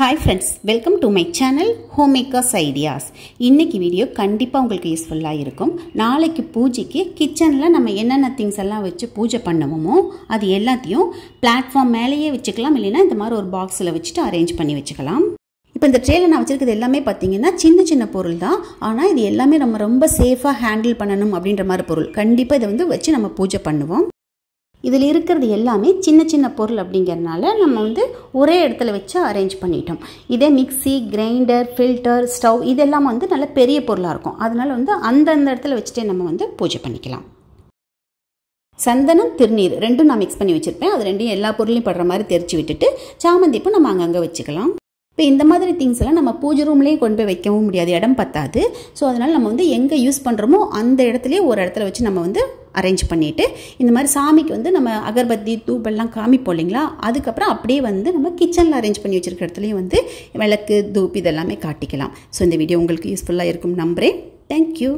hi friends welcome to my channel home makers ideas இன்றைக்கி video கண்டிப்பாக உங்களுக்கு யூஸ்ஃபுல்லாக இருக்கும் நாளைக்கு பூஜைக்கு கிச்சனில் நம்ம என்னென்ன திங்ஸ் எல்லாம் வச்சு பூஜை பண்ணுவோமோ அது எல்லாத்தையும் பிளாட்ஃபார்ம் மேலேயே வச்சுக்கலாம் இல்லைன்னா இந்த மாதிரி ஒரு பாக்ஸில் வச்சுட்டு அரேஞ்ச் பண்ணி வச்சுக்கலாம் இப்போ இந்த ட்ரேயில் நான் வச்சுருக்கிறது எல்லாமே பார்த்தீங்கன்னா சின்ன சின்ன பொருள் தான் ஆனால் இது எல்லாமே நம்ம ரொம்ப சேஃபாக ஹேண்டில் பண்ணணும் அப்படின்ற மாதிரி பொருள் கண்டிப்பாக இதை வந்து வச்சு நம்ம பூஜை பண்ணுவோம் இதில் இருக்கிறது எல்லாமே சின்ன சின்ன பொருள் அப்படிங்கிறனால நம்ம வந்து ஒரே இடத்துல வச்சு அரேஞ்ச் பண்ணிட்டோம் இதே மிக்சி கிரைண்டர் ஃபில்டர் ஸ்டவ் இதெல்லாம் வந்து நல்ல பெரிய பொருளாக இருக்கும் அதனால் வந்து அந்தந்த இடத்துல வச்சுட்டே நம்ம வந்து பூஜை பண்ணிக்கலாம் சந்தனம் திருநீர் ரெண்டும் நான் மிக்ஸ் பண்ணி வச்சுருப்பேன் அது ரெண்டையும் எல்லா பொருளையும் படுற மாதிரி தெரிச்சு விட்டுட்டு சாமந்திப்பும் நம்ம அங்கங்கே வச்சுக்கலாம் இப்போ இந்த மாதிரி திங்ஸ் எல்லாம் நம்ம பூஜை ரூம்லேயே கொண்டு போய் வைக்கவும் முடியாது இடம் பத்தாது ஸோ அதனால் நம்ம வந்து எங்கே யூஸ் பண்ணுறோமோ அந்த இடத்துலையே ஒரு இடத்துல வச்சு நம்ம வந்து அரேஞ்ச் பண்ணிவிட்டு இந்த மாதிரி சாமிக்கு வந்து நம்ம அகர்பத்தி தூபெல்லாம் காமிப்போம் இல்லைங்களா அதுக்கப்புறம் அப்படியே வந்து நம்ம கிச்சனில் அரேஞ்ச் பண்ணி வச்சுருக்க இடத்துலையும் வந்து விளக்கு தூப் இதெல்லாமே காட்டிக்கலாம் ஸோ இந்த வீடியோ உங்களுக்கு யூஸ்ஃபுல்லாக இருக்கும் நம்புகிறேன் தேங்க்யூ